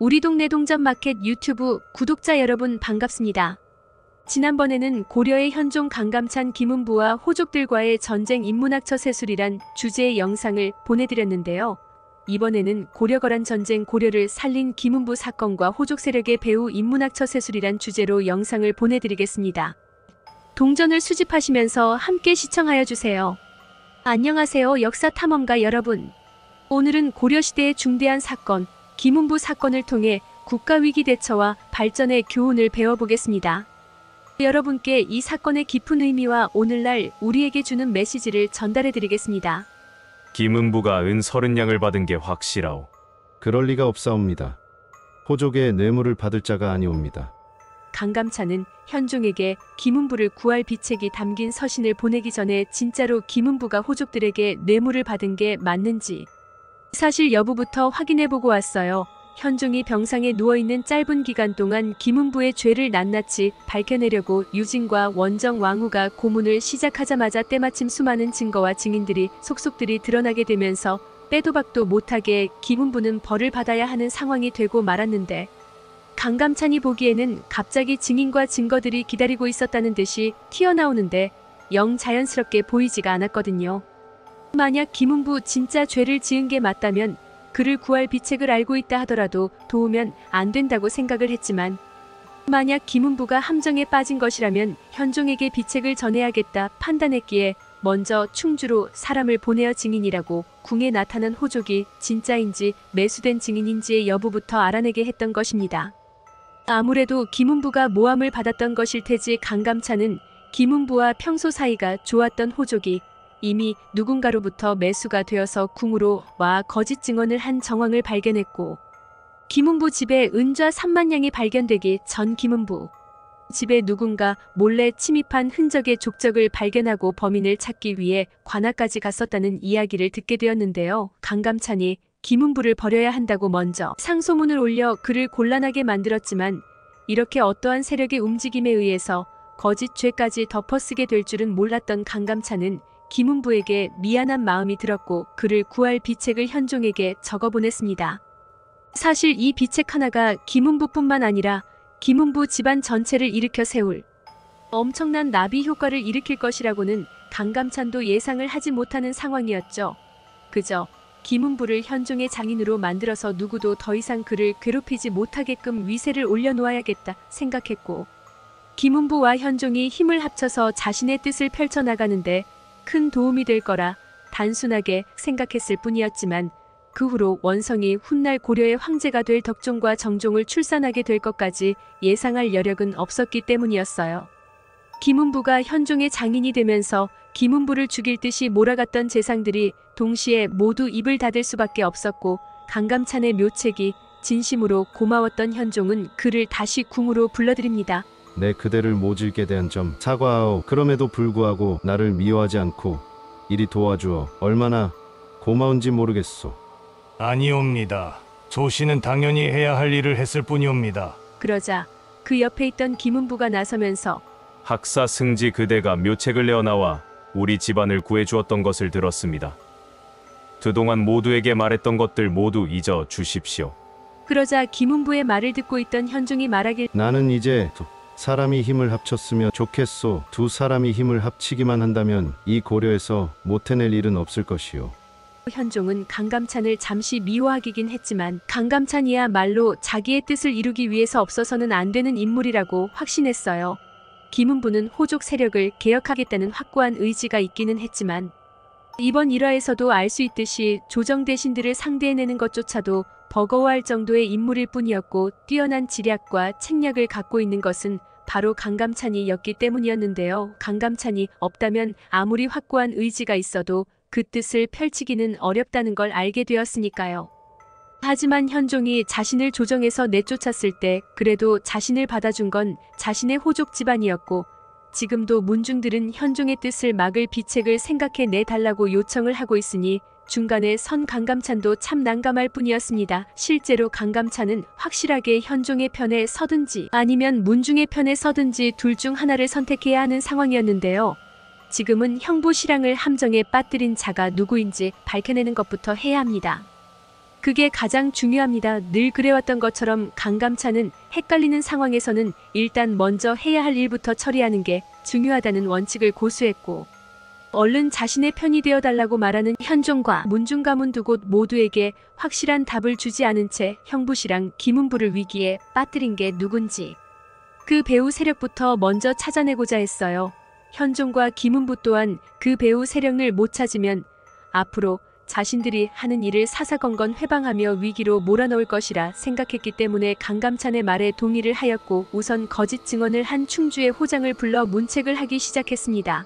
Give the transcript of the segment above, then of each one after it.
우리 동네 동전마켓 유튜브 구독자 여러분 반갑습니다. 지난번에는 고려의 현종 강감찬 김은부와 호족들과의 전쟁 인문학처 세술이란 주제의 영상을 보내드렸는데요. 이번에는 고려거란 전쟁 고려를 살린 김은부 사건과 호족 세력의 배우 인문학처 세술이란 주제로 영상을 보내드리겠습니다. 동전을 수집하시면서 함께 시청하여 주세요. 안녕하세요 역사탐험가 여러분. 오늘은 고려시대의 중대한 사건 김은부 사건을 통해 국가위기 대처와 발전의 교훈을 배워보겠습니다. 여러분께 이 사건의 깊은 의미와 오늘날 우리에게 주는 메시지를 전달해 드리겠습니다. 김은부가 은 서른 양을 받은 게 확실하오. 그럴 리가 없사옵니다. 호족의 뇌물을 받을 자가 아니옵니다. 강감찬은 현종에게 김은부를 구할 비책이 담긴 서신을 보내기 전에 진짜로 김은부가 호족들에게 뇌물을 받은 게 맞는지 사실 여부부터 확인해보고 왔어요. 현중이 병상에 누워있는 짧은 기간 동안 김은부의 죄를 낱낱이 밝혀내려고 유진과 원정 왕후가 고문을 시작하자마자 때마침 수많은 증거와 증인들이 속속들이 드러나게 되면서 빼도 박도 못하게 김은부는 벌을 받아야 하는 상황이 되고 말았는데 강감찬이 보기에는 갑자기 증인과 증거들이 기다리고 있었다는 듯이 튀어나오는데 영 자연스럽게 보이지가 않았거든요. 만약 김웅부 진짜 죄를 지은 게 맞다면 그를 구할 비책을 알고 있다 하더라도 도우면 안 된다고 생각을 했지만 만약 김웅부가 함정에 빠진 것이라면 현종에게 비책을 전해야겠다 판단했기에 먼저 충주로 사람을 보내어 증인이라고 궁에 나타난 호족이 진짜인지 매수된 증인인지의 여부부터 알아내게 했던 것입니다. 아무래도 김웅부가 모함을 받았던 것일 테지 강감찬은 김웅부와 평소 사이가 좋았던 호족이 이미 누군가로부터 매수가 되어서 궁으로 와 거짓 증언을 한 정황을 발견했고 김은부 집에 은좌 3만 냥이 발견되기 전 김은부 집에 누군가 몰래 침입한 흔적의 족적을 발견하고 범인을 찾기 위해 관아까지 갔었다는 이야기를 듣게 되었는데요. 강감찬이 김은부를 버려야 한다고 먼저 상소문을 올려 그를 곤란하게 만들었지만 이렇게 어떠한 세력의 움직임에 의해서 거짓 죄까지 덮어쓰게 될 줄은 몰랐던 강감찬은 김은부에게 미안한 마음이 들었고 그를 구할 비책을 현종에게 적어보냈습니다. 사실 이 비책 하나가 김은부뿐만 아니라 김은부 집안 전체를 일으켜 세울 엄청난 나비 효과를 일으킬 것이라고는 강감찬도 예상을 하지 못하는 상황이었죠. 그저 김은부를 현종의 장인으로 만들어서 누구도 더 이상 그를 괴롭히지 못하게끔 위세를 올려놓아야겠다 생각했고 김은부와 현종이 힘을 합쳐서 자신의 뜻을 펼쳐나가는데 큰 도움이 될 거라 단순하게 생각했을 뿐이었지만 그 후로 원성이 훗날 고려의 황제가 될 덕종과 정종을 출산하게 될 것까지 예상할 여력은 없었기 때문이었어요. 김은부가 현종의 장인이 되면서 김은부를 죽일 듯이 몰아갔던 재상들이 동시에 모두 입을 닫을 수밖에 없었고 강감찬의 묘책이 진심으로 고마웠던 현종은 그를 다시 궁으로 불러드립니다. 내 그대를 모질게 대한 점 사과하오. 그럼에도 불구하고 나를 미워하지 않고 이리 도와주어 얼마나 고마운지 모르겠소. 아니옵니다. 조씨는 당연히 해야 할 일을 했을 뿐이옵니다. 그러자 그 옆에 있던 김은부가 나서면서 학사 승지 그대가 묘책을 내어 나와 우리 집안을 구해주었던 것을 들었습니다. 그동안 모두에게 말했던 것들 모두 잊어 주십시오. 그러자 김은부의 말을 듣고 있던 현중이 말하길 나는 이제 사람이 힘을 합쳤으면 좋겠소. 두 사람이 힘을 합치기만 한다면 이 고려에서 못해낼 일은 없을 것이오. 현종은 강감찬을 잠시 미워하기긴 했지만 강감찬이야말로 자기의 뜻을 이루기 위해서 없어서는 안 되는 인물이라고 확신했어요. 김은부는 호족 세력을 개혁하겠다는 확고한 의지가 있기는 했지만 이번 일화에서도알 수 있듯이 조정 대신들을 상대해내는 것조차도 버거워할 정도의 인물일 뿐이었고 뛰어난 지략과 책략을 갖고 있는 것은 바로 강감찬이었기 때문이었는데요. 강감찬이 없다면 아무리 확고한 의지가 있어도 그 뜻을 펼치기는 어렵다는 걸 알게 되었으니까요. 하지만 현종이 자신을 조정에서 내쫓았을 때 그래도 자신을 받아준 건 자신의 호족 집안이었고 지금도 문중들은 현종의 뜻을 막을 비책을 생각해 내달라고 요청을 하고 있으니 중간에 선 강감찬도 참 난감할 뿐이었습니다. 실제로 강감찬은 확실하게 현종의 편에 서든지 아니면 문중의 편에 서든지 둘 중 하나를 선택해야 하는 상황이었는데요. 지금은 형부 실랑을 함정에 빠뜨린 자가 누구인지 밝혀내는 것부터 해야 합니다. 그게 가장 중요합니다. 늘 그래왔던 것처럼 강감찬은 헷갈리는 상황에서는 일단 먼저 해야 할 일부터 처리하는 게 중요하다는 원칙을 고수했고 얼른 자신의 편이 되어달라고 말하는 현종과 문중 가문 두 곳 모두에게 확실한 답을 주지 않은 채 형부시랑 김은부를 위기에 빠뜨린 게 누군지 그 배우 세력부터 먼저 찾아내고자 했어요. 현종과 김은부 또한 그 배우 세력을 못 찾으면 앞으로 자신들이 하는 일을 사사건건 회방하며 위기로 몰아넣을 것이라 생각했기 때문에 강감찬의 말에 동의를 하였고 우선 거짓 증언을 한 충주의 호장을 불러 문책을 하기 시작했습니다.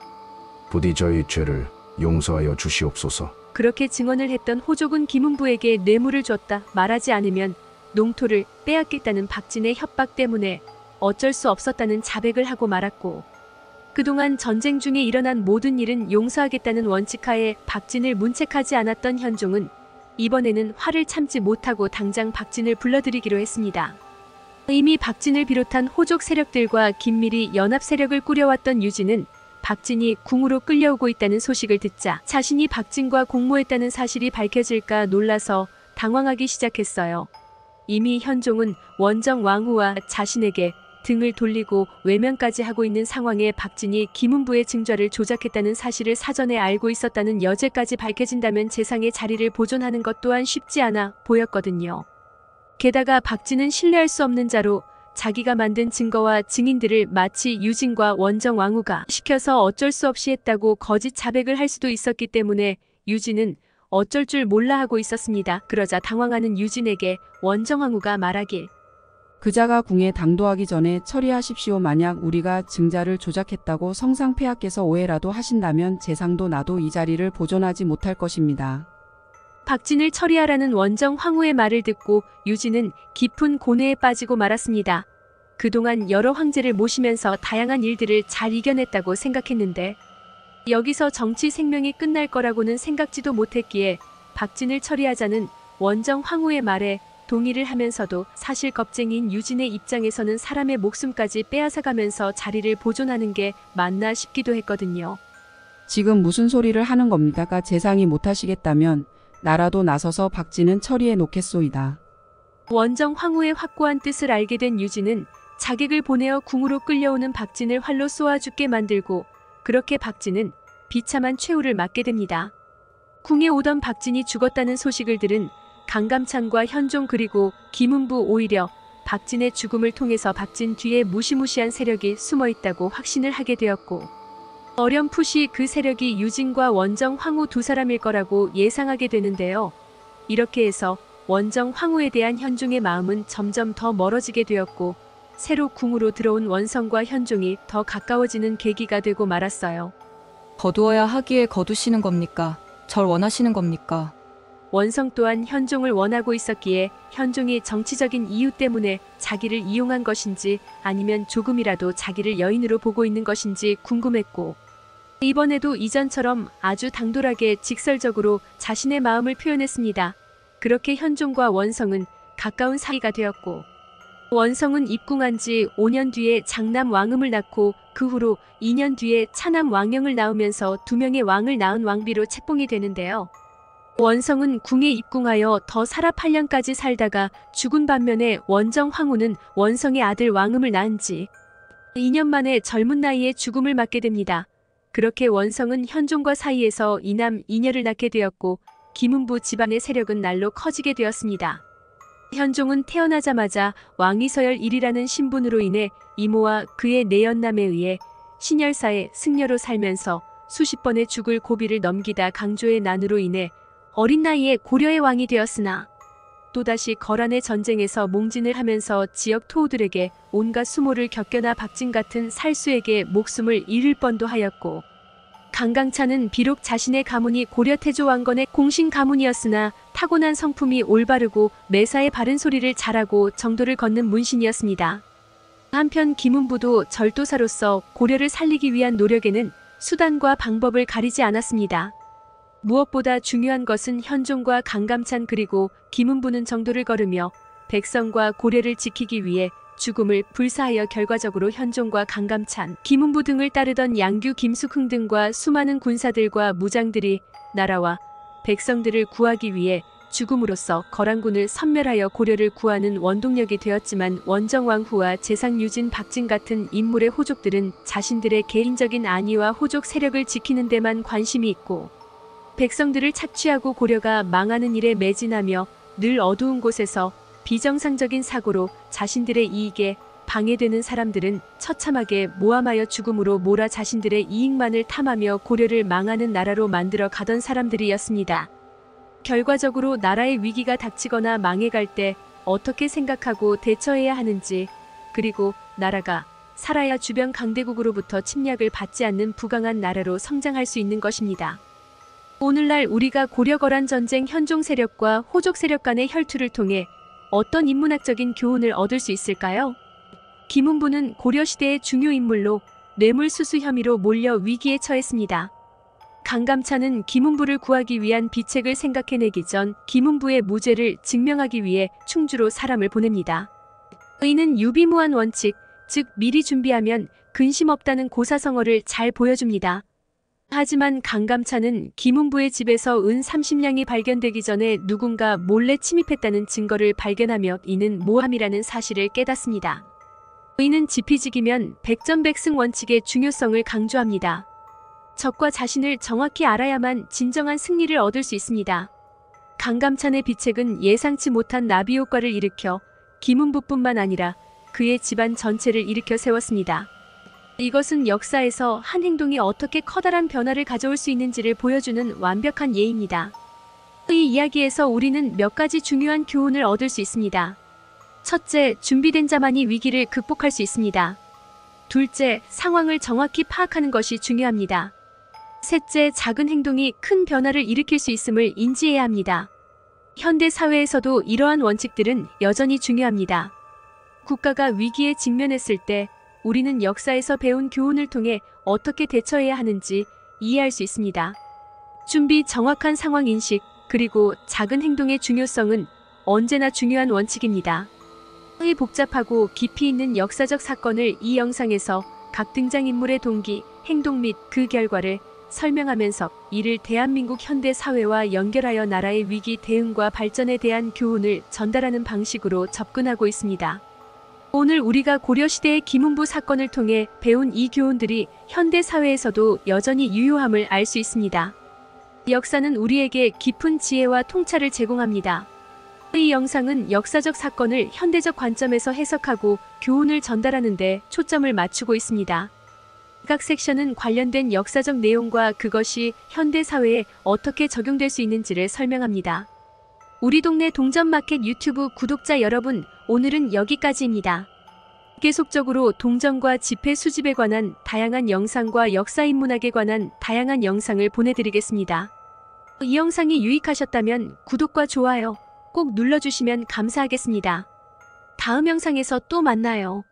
부디 저희 죄를 용서하여 주시옵소서. 그렇게 증언을 했던 호족은 김은부에게 뇌물을 줬다 말하지 않으면 농토를 빼앗겠다는 박진의 협박 때문에 어쩔 수 없었다는 자백을 하고 말았고 그동안 전쟁 중에 일어난 모든 일은 용서하겠다는 원칙하에 박진을 문책하지 않았던 현종은 이번에는 화를 참지 못하고 당장 박진을 불러들이기로 했습니다. 이미 박진을 비롯한 호족 세력들과 긴밀히 연합 세력을 꾸려왔던 유진은 박진이 궁으로 끌려오고 있다는 소식을 듣자 자신이 박진과 공모했다는 사실이 밝혀질까 놀라서 당황하기 시작했어요. 이미 현종은 원정 왕후와 자신에게 등을 돌리고 외면까지 하고 있는 상황에 박진이 김은부의 증좌를 조작했다는 사실을 사전에 알고 있었다는 여제까지 밝혀진다면 재상의 자리를 보존하는 것 또한 쉽지 않아 보였거든요. 게다가 박진은 신뢰할 수 없는 자로 자기가 만든 증거와 증인들을 마치 유진과 원정 왕후가 시켜서 어쩔 수 없이 했다고 거짓 자백을 할 수도 있었기 때문에 유진은 어쩔 줄 몰라 하고 있었습니다. 그러자 당황하는 유진에게 원정 왕후가 말하길 그자가 궁에 당도하기 전에 처리하십시오. 만약 우리가 증자를 조작했다고 성상폐하께서 오해라도 하신다면 재상도 나도 이 자리를 보존하지 못할 것입니다. 박진을 처리하라는 원정 황후의 말을 듣고 유진은 깊은 고뇌에 빠지고 말았습니다. 그동안 여러 황제를 모시면서 다양한 일들을 잘 이겨냈다고 생각했는데 여기서 정치 생명이 끝날 거라고는 생각지도 못했기에 박진을 처리하자는 원정 황후의 말에 동의를 하면서도 사실 겁쟁인 유진의 입장에서는 사람의 목숨까지 빼앗아가면서 자리를 보존하는 게 맞나 싶기도 했거든요. 지금 무슨 소리를 하는 겁니다가 재상이 못하시겠다면 나라도 나서서 박진은 처리해 놓겠소이다. 원정 황후의 확고한 뜻을 알게 된 유진은 자객을 보내어 궁으로 끌려오는 박진을 활로 쏘아 죽게 만들고 그렇게 박진은 비참한 최후를 맞게 됩니다. 궁에 오던 박진이 죽었다는 소식을 들은 강감찬과 현종 그리고 김은부 오히려 박진의 죽음을 통해서 박진 뒤에 무시무시한 세력이 숨어 있다고 확신을 하게 되었고 어렴풋이 그 세력이 유진과 원정 황후 두 사람일 거라고 예상하게 되는데요. 이렇게 해서 원정 황후에 대한 현종의 마음은 점점 더 멀어지게 되었고 새로 궁으로 들어온 원성과 현종이 더 가까워지는 계기가 되고 말았어요. 거두어야 하기에 거두시는 겁니까? 절 원하시는 겁니까? 원성 또한 현종을 원하고 있었기에 현종이 정치적인 이유 때문에 자기를 이용한 것인지 아니면 조금이라도 자기를 여인으로 보고 있는 것인지 궁금했고 이번에도 이전처럼 아주 당돌하게 직설적으로 자신의 마음을 표현했습니다. 그렇게 현종과 원성은 가까운 사이가 되었고 원성은 입궁한 지 5년 뒤에 장남 왕음을 낳고 그 후로 2년 뒤에 차남 왕영을 낳으면서 두 명의 왕을 낳은 왕비로 책봉이 되는데요. 원성은 궁에 입궁하여 더 살아 8년까지 살다가 죽은 반면에 원정 황후는 원성의 아들 왕음을 낳은 지 2년 만에 젊은 나이에 죽음을 맞게 됩니다. 그렇게 원성은 현종과 사이에서 이남 이녀를 낳게 되었고 김은부 집안의 세력은 날로 커지게 되었습니다. 현종은 태어나자마자 왕위서열 1이라는 신분으로 인해 이모와 그의 내연남에 의해 신열사의 승려로 살면서 수십 번의 죽을 고비를 넘기다 강조의 난으로 인해 어린 나이에 고려의 왕이 되었으나 또다시 거란의 전쟁에서 몽진을 하면서 지역 토우들에게 온갖 수모를 겪여나 박진 같은 살수에게 목숨을 잃을 뻔도 하였고 강강차는 비록 자신의 가문이 고려 태조 왕건의 공신 가문이었으나 타고난 성품이 올바르고 매사에 바른 소리를 잘하고 정도를 걷는 문신이었습니다. 한편 김은부도 절도사로서 고려를 살리기 위한 노력에는 수단과 방법을 가리지 않았습니다. 무엇보다 중요한 것은 현종과 강감찬 그리고 김은부는 정도를 걸으며 백성과 고래를 지키기 위해 죽음을 불사하여 결과적으로 현종과 강감찬, 김은부 등을 따르던 양규 김숙흥 등과 수많은 군사들과 무장들이 나라와 백성들을 구하기 위해 죽음으로써 거란군을 섬멸하여 고려를 구하는 원동력이 되었지만 원정왕후와 재상유진 박진 같은 인물의 호족들은 자신들의 개인적인 안위와 호족 세력을 지키는 데만 관심이 있고 백성들을 착취하고 고려가 망하는 일에 매진하며 늘 어두운 곳에서 비정상적인 사고로 자신들의 이익에 방해되는 사람들은 처참하게 모함하여 죽음으로 몰아 자신들의 이익만을 탐하며 고려를 망하는 나라로 만들어 가던 사람들이었습니다. 결과적으로 나라의 위기가 닥치거나 망해갈 때 어떻게 생각하고 대처해야 하는지 그리고 나라가 살아야 주변 강대국으로부터 침략을 받지 않는 부강한 나라로 성장할 수 있는 것입니다. 오늘날 우리가 고려거란 전쟁 현종 세력과 호족 세력 간의 혈투를 통해 어떤 인문학적인 교훈을 얻을 수 있을까요? 김웅부는 고려시대의 중요 인물로 뇌물수수 혐의로 몰려 위기에 처했습니다. 강감찬은 김웅부를 구하기 위한 비책을 생각해내기 전 김웅부의 무죄를 증명하기 위해 충주로 사람을 보냅니다. 의는 유비무한 원칙, 즉 미리 준비하면 근심 없다는 고사성어를 잘 보여줍니다. 하지만 강감찬은 김웅부의 집에서 은 30냥이 발견되기 전에 누군가 몰래 침입했다는 증거를 발견하며 이는 모함이라는 사실을 깨닫습니다. 의은 지피지기면 백전백승 원칙의 중요성을 강조합니다. 적과 자신을 정확히 알아야만 진정한 승리를 얻을 수 있습니다. 강감찬의 비책은 예상치 못한 나비 효과를 일으켜 김은부뿐만 아니라 그의 집안 전체를 일으켜 세웠습니다. 이것은 역사에서 한 행동이 어떻게 커다란 변화를 가져올 수 있는지를 보여주는 완벽한 예입니다. 이 이야기에서 우리는 몇 가지 중요한 교훈을 얻을 수 있습니다. 첫째, 준비된 자만이 위기를 극복할 수 있습니다. 둘째, 상황을 정확히 파악하는 것이 중요합니다. 셋째, 작은 행동이 큰 변화를 일으킬 수 있음을 인지해야 합니다. 현대 사회에서도 이러한 원칙들은 여전히 중요합니다. 국가가 위기에 직면했을 때 우리는 역사에서 배운 교훈을 통해 어떻게 대처해야 하는지 이해할 수 있습니다. 준비 정확한 상황 인식 그리고 작은 행동의 중요성은 언제나 중요한 원칙입니다. 의 복잡하고 깊이 있는 역사적 사건을 이 영상에서 각 등장인물의 동기, 행동 및 그 결과를 설명하면서 이를 대한민국 현대 사회와 연결하여 나라의 위기 대응과 발전에 대한 교훈을 전달하는 방식으로 접근하고 있습니다. 오늘 우리가 고려시대의 김훈부 사건을 통해 배운 이 교훈들이 현대 사회에서도 여전히 유효함을 알 수 있습니다. 역사는 우리에게 깊은 지혜와 통찰을 제공합니다. 이 영상은 역사적 사건을 현대적 관점에서 해석하고 교훈을 전달하는 데 초점을 맞추고 있습니다. 각 섹션은 관련된 역사적 내용과 그것이 현대 사회에 어떻게 적용될 수 있는지를 설명합니다. 우리 동네 동전마켓 유튜브 구독자 여러분, 오늘은 여기까지입니다. 계속적으로 동전과 지폐 수집에 관한 다양한 영상과 역사인문학에 관한 다양한 영상을 보내드리겠습니다. 이 영상이 유익하셨다면 구독과 좋아요 꼭 눌러주시면 감사하겠습니다. 다음 영상에서 또 만나요.